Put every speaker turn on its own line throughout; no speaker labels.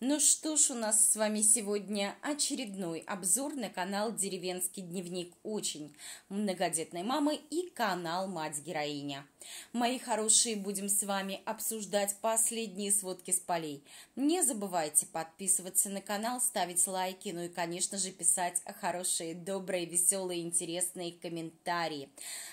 Ну что ж, у нас с вами сегодня очередной обзор на канал «Деревенский дневник очень» многодетной мамы и канал «Мать-героиня». Мои хорошие, будем с вами обсуждать последние сводки с полей. Не забывайте подписываться на канал, ставить лайки, ну и, конечно же, писать хорошие, добрые, веселые, интересные комментарии.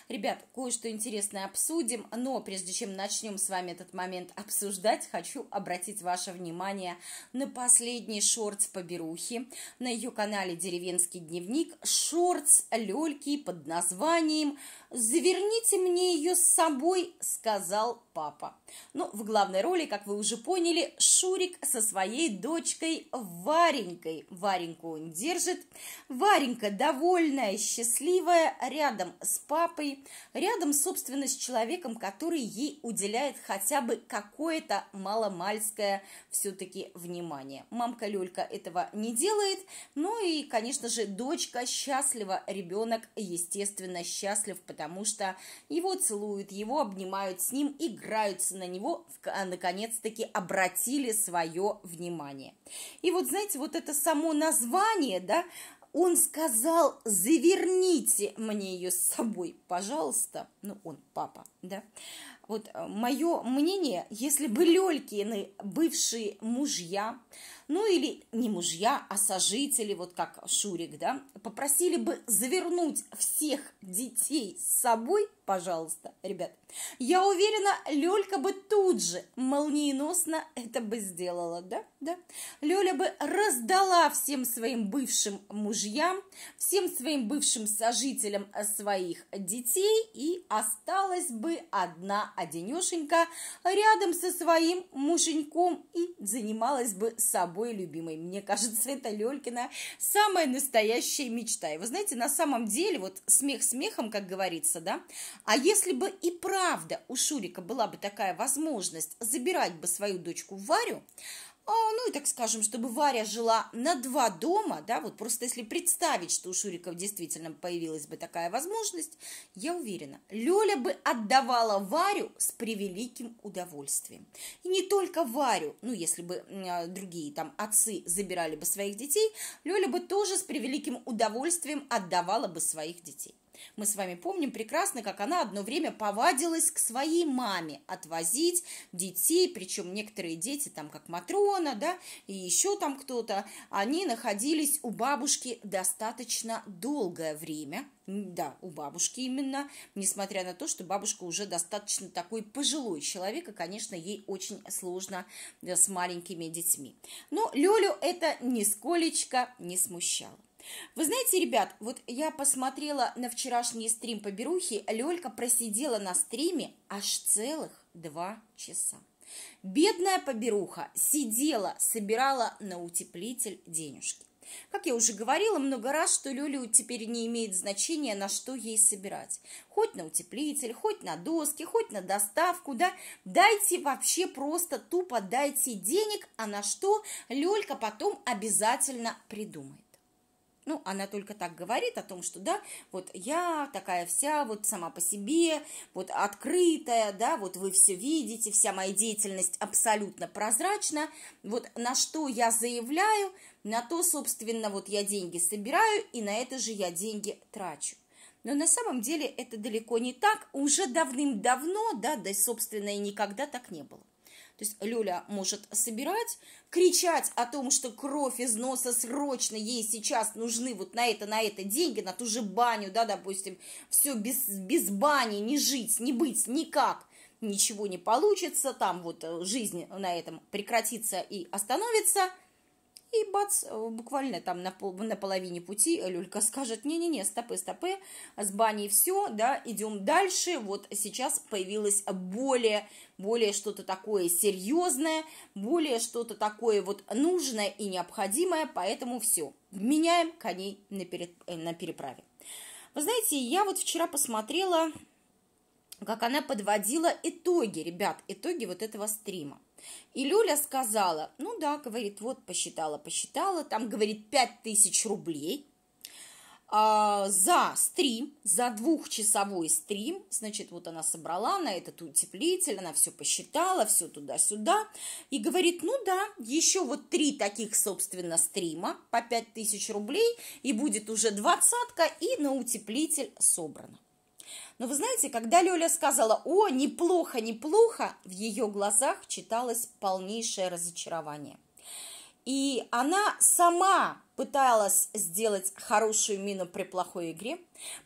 Ребят, кое-что интересное обсудим, но прежде чем начнем с вами этот момент обсуждать, хочу обратить ваше внимание – на последний шортс поберухи на ее канале «Деревенский дневник» шортс Лельки под названием «Заверните мне ее с собой», – сказал папа. Ну, в главной роли, как вы уже поняли, Шурик со своей дочкой Варенькой. Вареньку он держит. Варенька довольная, счастливая, рядом с папой, рядом, собственно, с человеком, который ей уделяет хотя бы какое-то маломальское все-таки внимание. Мамка Лёлька этого не делает, ну и, конечно же, дочка счастлива, ребенок, естественно, счастлив, потому потому что его целуют, его обнимают, с ним играются на него, а, наконец-таки обратили свое внимание. И вот, знаете, вот это само название, да, он сказал, заверните мне ее с собой, пожалуйста. Ну, он папа, да. Вот э, мое мнение, если бы Лелькины бывшие мужья ну или не мужья, а сожители, вот как Шурик, да, попросили бы завернуть всех детей с собой, пожалуйста, ребят, я уверена, Лёлька бы тут же молниеносно это бы сделала, да, да. Лёля бы раздала всем своим бывшим мужьям, всем своим бывшим сожителям своих детей и осталась бы одна одинешенька рядом со своим муженьком и занималась бы собой дорогой и любимой. Мне кажется, это Лелькина самая настоящая мечта. И вы знаете, на самом деле, вот смех смехом, как говорится, да, а если бы и правда у Шурика была бы такая возможность забирать бы свою дочку Варю, а, ну и так скажем, чтобы Варя жила на два дома, да, вот просто если представить, что у Шуриков действительно появилась бы такая возможность, я уверена, Лёля бы отдавала Варю с превеликим удовольствием. И не только Варю, ну если бы а, другие там отцы забирали бы своих детей, Лёля бы тоже с превеликим удовольствием отдавала бы своих детей. Мы с вами помним прекрасно, как она одно время повадилась к своей маме отвозить детей, причем некоторые дети, там как Матрона, да, и еще там кто-то, они находились у бабушки достаточно долгое время, да, у бабушки именно, несмотря на то, что бабушка уже достаточно такой пожилой человек, и, конечно, ей очень сложно э, с маленькими детьми. Но Лёлю это нисколечко не смущало. Вы знаете, ребят, вот я посмотрела на вчерашний стрим по Берухе, Лёлька просидела на стриме аж целых два часа. Бедная поберуха сидела, собирала на утеплитель денежки. Как я уже говорила много раз, что Лёле теперь не имеет значения, на что ей собирать. Хоть на утеплитель, хоть на доски, хоть на доставку, да. Дайте вообще просто тупо дайте денег, а на что Лёлька потом обязательно придумает ну, она только так говорит о том, что, да, вот я такая вся, вот сама по себе, вот открытая, да, вот вы все видите, вся моя деятельность абсолютно прозрачна, вот на что я заявляю, на то, собственно, вот я деньги собираю, и на это же я деньги трачу. Но на самом деле это далеко не так, уже давным-давно, да, да, собственно, и никогда так не было. То есть Люля может собирать, кричать о том, что кровь из носа срочно, ей сейчас нужны вот на это, на это деньги, на ту же баню, да, допустим, все без, без бани, не жить, не быть никак, ничего не получится, там вот э, жизнь на этом прекратится и остановится – и бац, э, буквально там на, пол, на половине пути Люлька скажет, не-не-не, стопы, стопы, с баней все, да, идем дальше. Вот сейчас появилось более, более что-то такое серьезное, более что-то такое вот нужное и необходимое, поэтому все, меняем коней на, перед, э, на переправе. Вы знаете, я вот вчера посмотрела, как она подводила итоги, ребят, итоги вот этого стрима. И Люля сказала, ну да, говорит, вот посчитала, посчитала, там, говорит, 5000 рублей а, за стрим, за двухчасовой стрим, значит, вот она собрала на этот утеплитель, она все посчитала, все туда-сюда, и говорит, ну да, еще вот три таких, собственно, стрима по 5000 рублей, и будет уже двадцатка, и на утеплитель собрано. Но вы знаете, когда Лёля сказала «О, неплохо, неплохо», в ее глазах читалось полнейшее разочарование. И она сама пыталась сделать хорошую мину при плохой игре,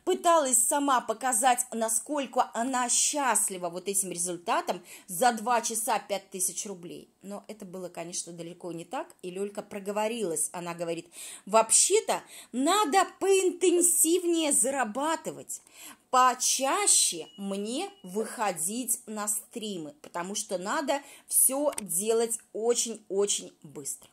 пыталась сама показать, насколько она счастлива вот этим результатом за 2 часа 5000 рублей. Но это было, конечно, далеко не так, и Лёлька проговорилась. Она говорит, вообще-то надо поинтенсивнее зарабатывать, почаще мне выходить на стримы, потому что надо все делать очень-очень быстро.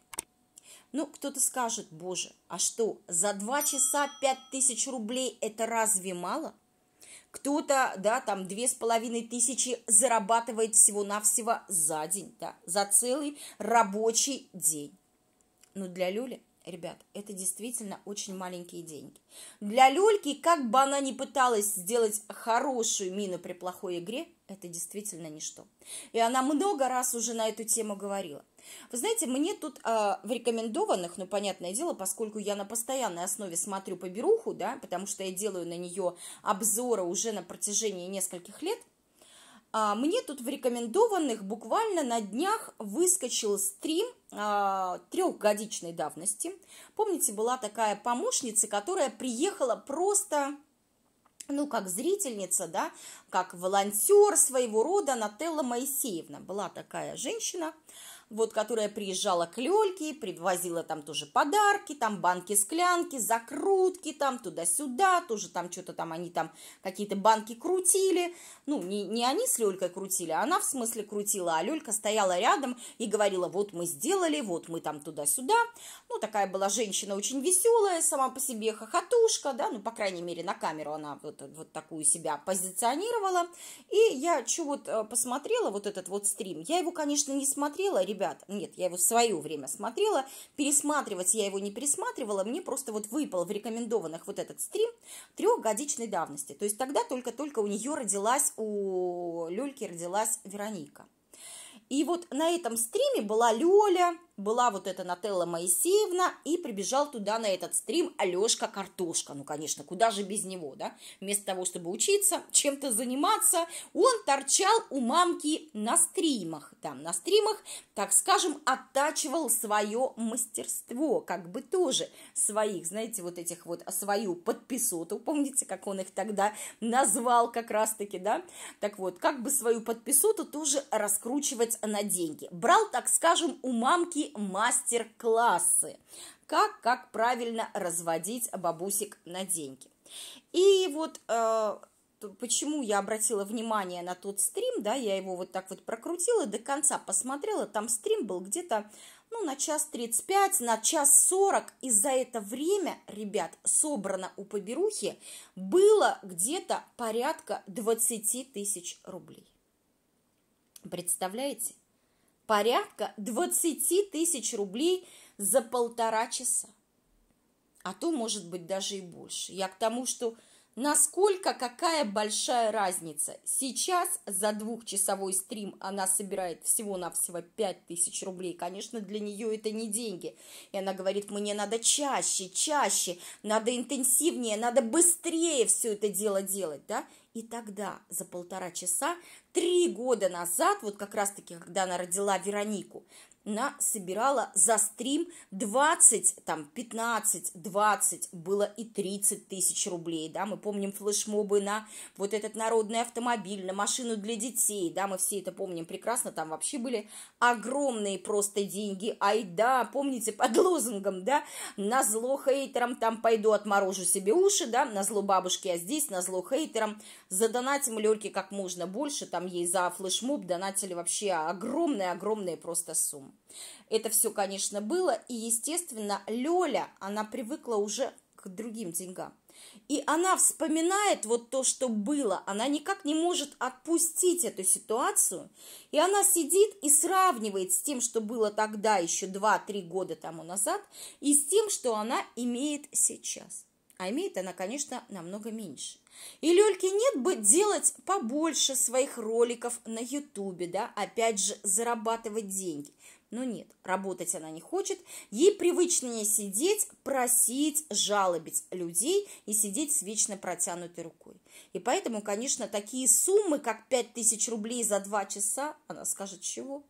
Ну, кто-то скажет, боже, а что, за два часа пять тысяч рублей это разве мало? Кто-то, да, там две с половиной тысячи зарабатывает всего-навсего за день, да, за целый рабочий день. Но ну, для Люли – Ребят, это действительно очень маленькие деньги. Для люльки, как бы она ни пыталась сделать хорошую мину при плохой игре, это действительно ничто. И она много раз уже на эту тему говорила. Вы знаете, мне тут э, в рекомендованных, ну, понятное дело, поскольку я на постоянной основе смотрю по Беруху, да, потому что я делаю на нее обзоры уже на протяжении нескольких лет – а, мне тут в рекомендованных буквально на днях выскочил стрим а, трехгодичной давности. Помните, была такая помощница, которая приехала просто ну, как зрительница, да, как волонтер своего рода Нателла Моисеевна. Была такая женщина, вот, которая приезжала к Лёльке, привозила там тоже подарки, там банки-склянки, закрутки там туда-сюда, тоже там что-то там они там какие-то банки крутили. Ну, не, не они с Лёлькой крутили, а она в смысле крутила, а Лёлька стояла рядом и говорила, вот мы сделали, вот мы там туда-сюда. Ну, такая была женщина очень веселая, сама по себе хохотушка, да, ну, по крайней мере, на камеру она вот, вот такую себя позиционировала. И я что вот э, посмотрела вот этот вот стрим, я его, конечно, не смотрела, ребята, ребята, нет, я его в свое время смотрела, пересматривать я его не пересматривала, мне просто вот выпал в рекомендованных вот этот стрим трехгодичной давности, то есть тогда только-только у нее родилась, у Лёльки родилась Вероника. И вот на этом стриме была Лёля, была вот эта Нателла Моисеевна, и прибежал туда на этот стрим Алешка Картошка. Ну, конечно, куда же без него, да? Вместо того, чтобы учиться, чем-то заниматься, он торчал у мамки на стримах. Там на стримах, так скажем, оттачивал свое мастерство, как бы тоже своих, знаете, вот этих вот, свою подписоту, помните, как он их тогда назвал как раз-таки, да? Так вот, как бы свою подписоту тоже раскручивать на деньги. Брал, так скажем, у мамки мастер-классы. Как, как правильно разводить бабусик на деньги. И вот э, почему я обратила внимание на тот стрим, да, я его вот так вот прокрутила, до конца посмотрела, там стрим был где-то, ну, на час 35, на час 40, и за это время, ребят, собрано у поберухи было где-то порядка 20 тысяч рублей. Представляете? порядка 20 тысяч рублей за полтора часа. А то, может быть, даже и больше. Я к тому, что насколько какая большая разница. Сейчас за двухчасовой стрим она собирает всего-навсего 5 тысяч рублей. Конечно, для нее это не деньги. И она говорит, мне надо чаще, чаще, надо интенсивнее, надо быстрее все это дело делать, да? И тогда, за полтора часа, три года назад, вот как раз-таки, когда она родила Веронику, она собирала за стрим 20, там, 15, 20, было и 30 тысяч рублей, да, мы помним флешмобы на вот этот народный автомобиль, на машину для детей, да, мы все это помним прекрасно, там вообще были огромные просто деньги, ай да, помните, под лозунгом, да, на зло хейтерам, там пойду отморожу себе уши, да, на зло бабушке, а здесь на зло хейтерам, задонатим Лёльке как можно больше, там ей за флешмоб донатили вообще огромные-огромные просто суммы. Это все, конечно, было, и, естественно, Лёля, она привыкла уже к другим деньгам. И она вспоминает вот то, что было, она никак не может отпустить эту ситуацию, и она сидит и сравнивает с тем, что было тогда, еще 2-3 года тому назад, и с тем, что она имеет сейчас. А имеет она, конечно, намного меньше. И Лёльке нет бы делать побольше своих роликов на Ютубе, да, опять же, зарабатывать деньги. Но нет, работать она не хочет. Ей привычнее сидеть, просить, жалобить людей и сидеть с вечно протянутой рукой. И поэтому, конечно, такие суммы, как 5000 рублей за 2 часа, она скажет, чего?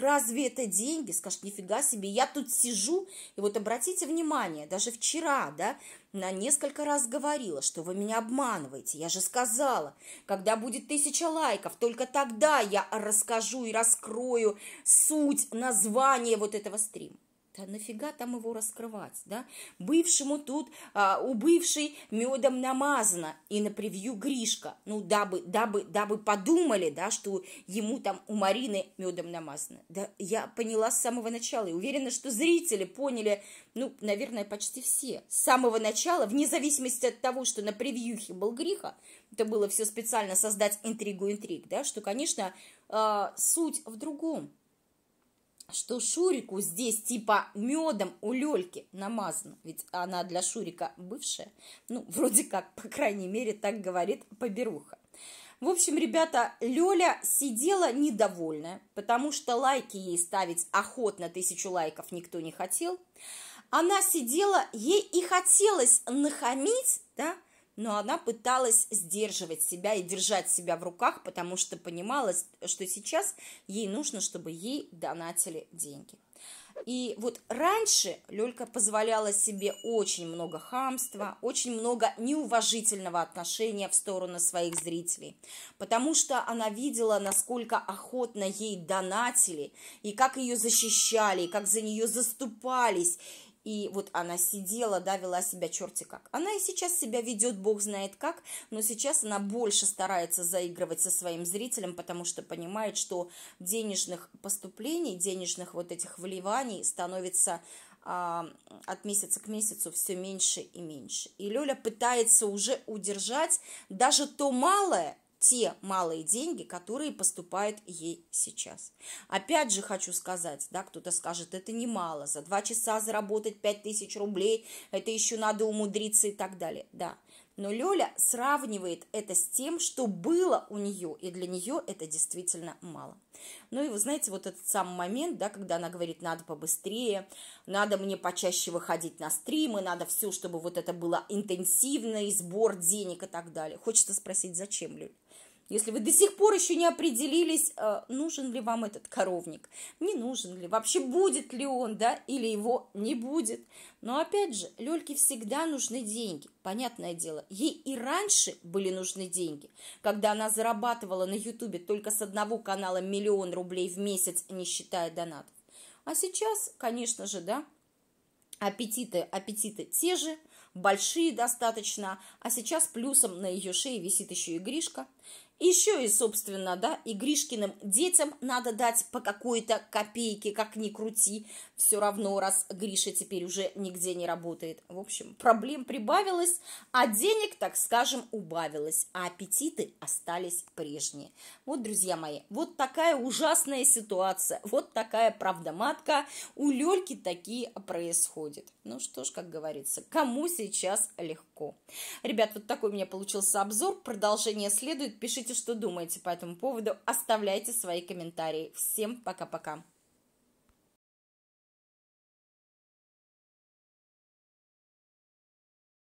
Разве это деньги? Скажешь, нифига себе, я тут сижу, и вот обратите внимание, даже вчера, да, на несколько раз говорила, что вы меня обманываете, я же сказала, когда будет тысяча лайков, только тогда я расскажу и раскрою суть, название вот этого стрима. Да нафига там его раскрывать, да? Бывшему тут, а, у бывшей медом намазано, и на превью Гришка. Ну, дабы, дабы, дабы подумали, да, что ему там у Марины медом намазано. Да, я поняла с самого начала, и уверена, что зрители поняли, ну, наверное, почти все. С самого начала, вне зависимости от того, что на превьюхе был Гриха, это было все специально создать интригу-интриг, да, что, конечно, э, суть в другом что Шурику здесь типа медом у Лельки намазано, ведь она для Шурика бывшая, ну, вроде как, по крайней мере, так говорит поберуха. В общем, ребята, Лёля сидела недовольная, потому что лайки ей ставить охотно, тысячу лайков никто не хотел. Она сидела, ей и хотелось нахамить, да, но она пыталась сдерживать себя и держать себя в руках, потому что понимала, что сейчас ей нужно, чтобы ей донатили деньги. И вот раньше Лёлька позволяла себе очень много хамства, очень много неуважительного отношения в сторону своих зрителей, потому что она видела, насколько охотно ей донатили, и как ее защищали, и как за нее заступались, и вот она сидела, да, вела себя черти как. Она и сейчас себя ведет, бог знает как, но сейчас она больше старается заигрывать со своим зрителем, потому что понимает, что денежных поступлений, денежных вот этих вливаний становится а, от месяца к месяцу все меньше и меньше. И Лёля пытается уже удержать даже то малое, те малые деньги, которые поступают ей сейчас. Опять же хочу сказать, да, кто-то скажет, это немало, за два часа заработать 5000 рублей, это еще надо умудриться и так далее, да. Но Лёля сравнивает это с тем, что было у нее, и для нее это действительно мало. Ну и вы знаете, вот этот самый момент, да, когда она говорит, надо побыстрее, надо мне почаще выходить на стримы, надо все, чтобы вот это было интенсивный сбор денег и так далее. Хочется спросить, зачем, Лёля? Если вы до сих пор еще не определились, э, нужен ли вам этот коровник, не нужен ли, вообще будет ли он, да, или его не будет. Но опять же, Лельке всегда нужны деньги, понятное дело. Ей и раньше были нужны деньги. Когда она зарабатывала на Ютубе только с одного канала миллион рублей в месяц, не считая донатов. А сейчас, конечно же, да, аппетиты, аппетиты те же, большие достаточно, а сейчас плюсом на ее шее висит еще и Гришка – еще и, собственно, да, и Гришкиным детям надо дать по какой-то копейке, как ни крути, все равно, раз Гриша теперь уже нигде не работает. В общем, проблем прибавилось, а денег, так скажем, убавилось, а аппетиты остались прежние. Вот, друзья мои, вот такая ужасная ситуация, вот такая правдоматка, у Лёльки такие происходят. Ну что ж, как говорится, кому сейчас легко. Ребят, вот такой у меня получился обзор, продолжение следует, пишите Пишите, что думаете по этому поводу, оставляйте свои комментарии. Всем пока-пока.